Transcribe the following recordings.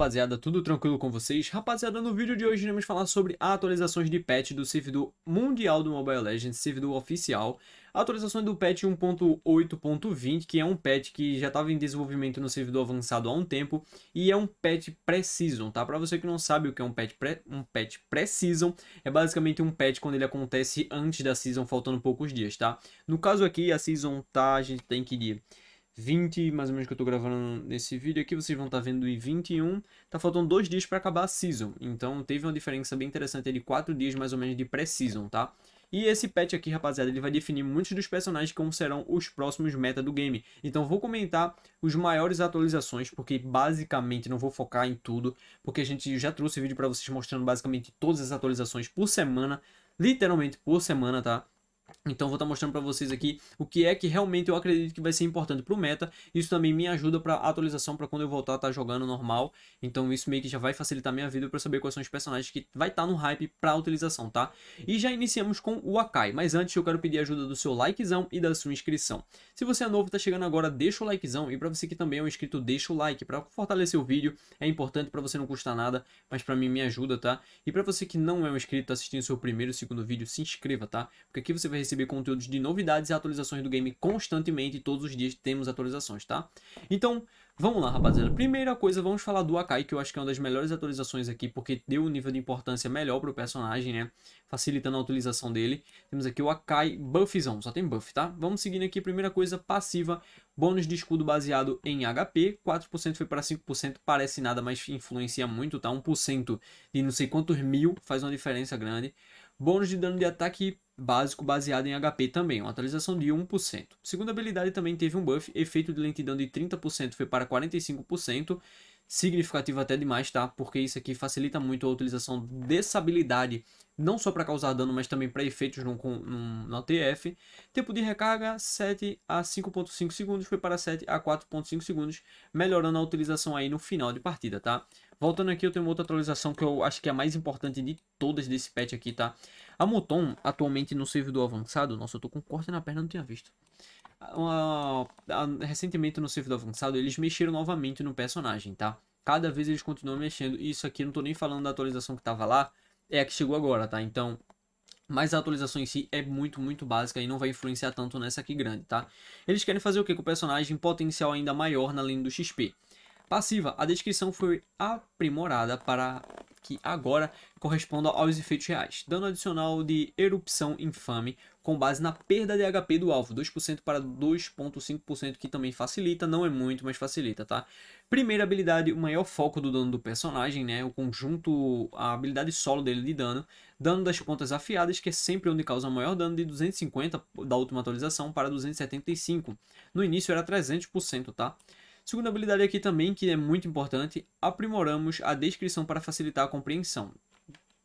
rapaziada, tudo tranquilo com vocês? Rapaziada, no vídeo de hoje iremos falar sobre atualizações de patch do servidor mundial do Mobile Legends, servidor oficial, atualizações do patch 1.8.20, que é um patch que já estava em desenvolvimento no servidor avançado há um tempo e é um patch pré-season, tá? Para você que não sabe o que é um patch pré, um patch pré-season, é basicamente um patch quando ele acontece antes da season, faltando poucos dias, tá? No caso aqui, a season tá, a gente tem que ir 20, mais ou menos que eu tô gravando nesse vídeo aqui, vocês vão estar tá vendo e 21, tá faltando dois dias para acabar a season, então teve uma diferença bem interessante de 4 dias mais ou menos de pré-season, tá? E esse patch aqui, rapaziada, ele vai definir muitos dos personagens como serão os próximos meta do game. Então vou comentar os maiores atualizações, porque basicamente não vou focar em tudo, porque a gente já trouxe vídeo para vocês mostrando basicamente todas as atualizações por semana, literalmente por semana, tá? Então vou estar tá mostrando para vocês aqui o que é que realmente eu acredito que vai ser importante para o meta. Isso também me ajuda para atualização para quando eu voltar a estar tá jogando normal. Então isso meio que já vai facilitar minha vida para saber quais são os personagens que vai estar tá no hype para utilização, tá? E já iniciamos com o Akai, mas antes eu quero pedir a ajuda do seu likezão e da sua inscrição. Se você é novo e está chegando agora, deixa o likezão e para você que também é um inscrito, deixa o like para fortalecer o vídeo. É importante para você não custar nada, mas para mim me ajuda, tá? E para você que não é um inscrito, está assistindo o seu primeiro, ou segundo vídeo, se inscreva, tá? Porque aqui você vai receber conteúdos de novidades e atualizações do game constantemente. Todos os dias temos atualizações, tá? Então, vamos lá, rapaziada. Primeira coisa, vamos falar do Akai, que eu acho que é uma das melhores atualizações aqui, porque deu um nível de importância melhor pro personagem, né? Facilitando a utilização dele. Temos aqui o Akai buffzão, só tem buff, tá? Vamos seguindo aqui, primeira coisa, passiva. Bônus de escudo baseado em HP, 4% foi para 5%, parece nada, mas influencia muito, tá? 1% de não sei quantos mil faz uma diferença grande. Bônus de dano de ataque básico baseado em HP também, uma atualização de 1%. Segunda habilidade também teve um buff, efeito de lentidão de 30% foi para 45%, significativo até demais, tá? Porque isso aqui facilita muito a utilização dessa habilidade, não só para causar dano, mas também para efeitos no, no, no TF. Tempo de recarga 7 a 5.5 segundos, foi para 7 a 4.5 segundos, melhorando a utilização aí no final de partida, tá? Voltando aqui, eu tenho outra atualização que eu acho que é a mais importante de todas desse patch aqui, tá? A Muton, atualmente no servidor avançado, nossa, eu tô com corte na perna, não tinha visto uma, recentemente no servidor avançado, eles mexeram novamente no personagem, tá? Cada vez eles continuam mexendo. E isso aqui, não tô nem falando da atualização que tava lá, é a que chegou agora, tá? Então, mas a atualização em si é muito, muito básica e não vai influenciar tanto nessa aqui grande, tá? Eles querem fazer o que com o personagem potencial ainda maior na linha do XP. Passiva, a descrição foi aprimorada para que agora correspondam aos efeitos reais. Dano adicional de erupção infame com base na perda de HP do alvo, 2% para 2.5%, que também facilita, não é muito, mas facilita, tá? Primeira habilidade, o maior foco do dano do personagem, né? O conjunto, a habilidade solo dele de dano, dano das pontas afiadas, que é sempre onde causa maior dano, de 250 da última atualização para 275. No início era 300%, tá? Segunda habilidade aqui também, que é muito importante, aprimoramos a descrição para facilitar a compreensão.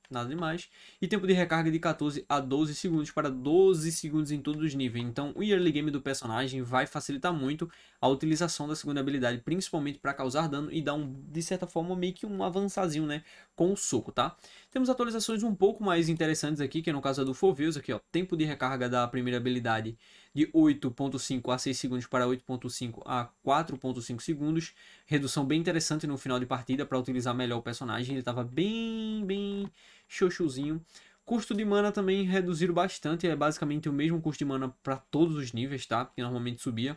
Nada demais. E tempo de recarga de 14 a 12 segundos para 12 segundos em todos os níveis. Então o early game do personagem vai facilitar muito a utilização da segunda habilidade, principalmente para causar dano e dar, um, de certa forma, meio que um avançazinho, né? Com o soco, tá? Temos atualizações um pouco mais interessantes aqui, que é no caso do Foveus, aqui, ó. Tempo de recarga da primeira habilidade de 8.5 a 6 segundos para 8.5 a 4.5 segundos. Redução bem interessante no final de partida para utilizar melhor o personagem. Ele estava bem, bem xoxuzinho. Custo de mana também reduziram bastante, é basicamente o mesmo custo de mana para todos os níveis, tá? Que normalmente subia.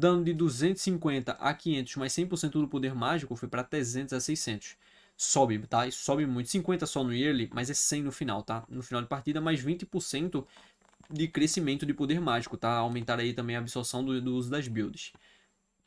Dano de 250 a 500, mas 100% do poder mágico foi para 300 a 600. Sobe, tá? Isso sobe muito. 50 só no early mas é 100 no final, tá? No final de partida, mais 20% de crescimento de poder mágico, tá? Aumentar aí também a absorção do, do uso das builds.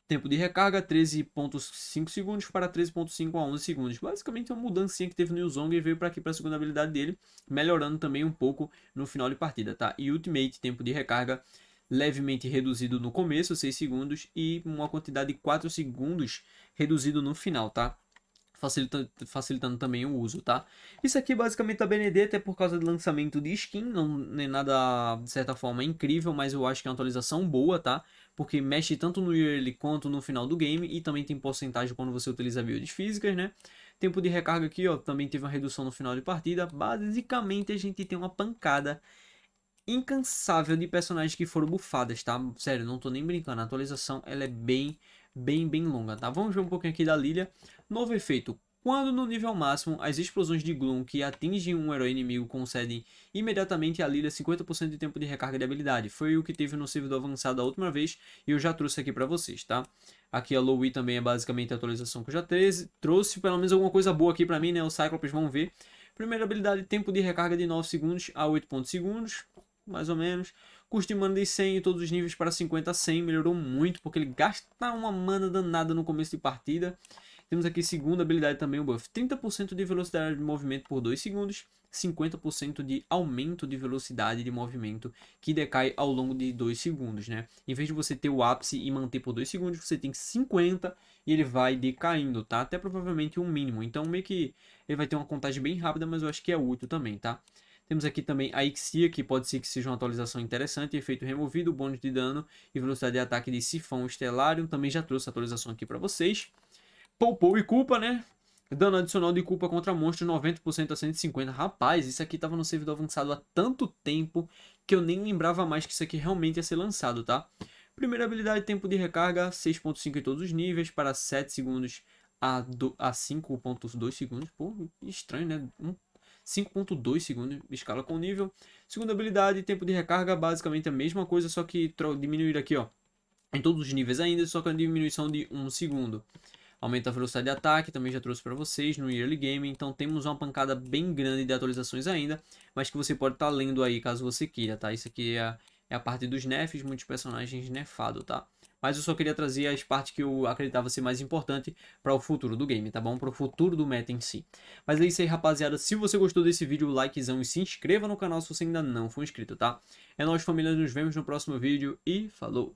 Tempo de recarga, 13.5 segundos para 13.5 a 11 segundos. Basicamente uma mudancinha que teve no Yuzong e veio para aqui para a segunda habilidade dele, melhorando também um pouco no final de partida, tá? E Ultimate, tempo de recarga, levemente reduzido no começo, 6 segundos, e uma quantidade de 4 segundos reduzido no final, tá? Facilitando, facilitando também o uso, tá? Isso aqui basicamente a é Benedetta é por causa do lançamento de skin, não é nada de certa forma incrível, mas eu acho que é uma atualização boa, tá? Porque mexe tanto no early quanto no final do game e também tem porcentagem quando você utiliza builds físicas, né? Tempo de recarga aqui, ó, também teve uma redução no final de partida. Basicamente a gente tem uma pancada incansável de personagens que foram bufadas, tá? Sério, não tô nem brincando. A atualização ela é bem, bem, bem longa, tá? Vamos ver um pouquinho aqui da Lilia. Novo efeito. Quando no nível máximo, as explosões de Gloom que atingem um herói inimigo concedem imediatamente à Lilia 50% de tempo de recarga de habilidade. Foi o que teve no servidor avançado a última vez e eu já trouxe aqui para vocês, tá? Aqui a Lowey também é basicamente a atualização que eu já treze, trouxe, pelo menos alguma coisa boa aqui para mim, né? O Cyclops, vão ver. Primeira habilidade, tempo de recarga de 9 segundos a 8 segundos mais ou menos. Custo de mana de 100 em todos os níveis para 50 a 100 melhorou muito, porque ele gasta uma mana danada no começo de partida. Temos aqui segunda habilidade também, o buff. 30% de velocidade de movimento por 2 segundos, 50% de aumento de velocidade de movimento que decai ao longo de 2 segundos, né? Em vez de você ter o ápice e manter por 2 segundos, você tem 50 e ele vai decaindo, tá? Até provavelmente um mínimo. Então meio que ele vai ter uma contagem bem rápida, mas eu acho que é útil também, tá? Temos aqui também a Ixia, que pode ser que seja uma atualização interessante. Efeito removido, bônus de dano e velocidade de ataque de Sifão Estelarium. Também já trouxe a atualização aqui para vocês. Poupou e culpa, né? Dano adicional de culpa contra monstro 90% a 150. Rapaz, isso aqui estava no servidor avançado há tanto tempo que eu nem lembrava mais que isso aqui realmente ia ser lançado, tá? Primeira habilidade, tempo de recarga, 6.5 em todos os níveis, para 7 segundos a, do, a 5.2 segundos. Pô, estranho, né? 5.2 segundos, escala com nível. Segunda habilidade, tempo de recarga, basicamente a mesma coisa, só que diminuir aqui, ó, em todos os níveis ainda, só que a diminuição de 1 um segundo. Aumenta a velocidade de ataque, também já trouxe para vocês no Early Game, então temos uma pancada bem grande de atualizações ainda, mas que você pode estar tá lendo aí caso você queira, tá? Isso aqui é a, é a parte dos nerfs, muitos personagens nerfados, tá? mas eu só queria trazer as partes que eu acreditava ser mais importante para o futuro do game, tá bom? Para o futuro do meta em si. Mas é isso aí, rapaziada. Se você gostou desse vídeo, likezão e se inscreva no canal se você ainda não for inscrito, tá? É nóis, família. Nos vemos no próximo vídeo e falou!